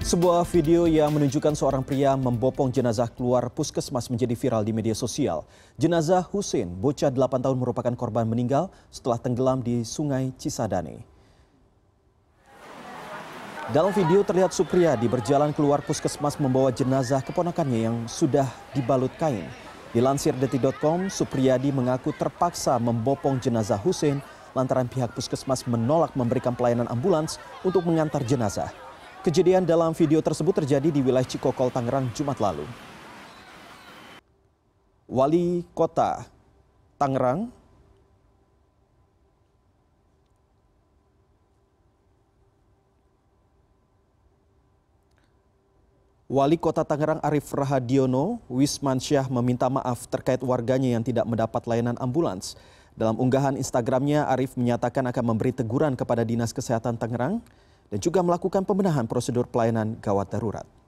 Sebuah video yang menunjukkan seorang pria membopong jenazah keluar puskesmas menjadi viral di media sosial. Jenazah Husin, bocah 8 tahun merupakan korban meninggal setelah tenggelam di sungai Cisadane. Dalam video terlihat Supriyadi berjalan keluar puskesmas membawa jenazah keponakannya yang sudah dibalut kain. Dilansir detik.com, Supriyadi mengaku terpaksa membopong jenazah Husin lantaran pihak puskesmas menolak memberikan pelayanan ambulans untuk mengantar jenazah. Kejadian dalam video tersebut terjadi di wilayah Cikokol, Tangerang, Jumat lalu. Wali Kota Tangerang Wali Kota Tangerang Arif Rahadiono Wismansyah meminta maaf terkait warganya yang tidak mendapat layanan ambulans. Dalam unggahan Instagramnya, Arif menyatakan akan memberi teguran kepada Dinas Kesehatan Tangerang dan juga melakukan pembenahan prosedur pelayanan gawat darurat.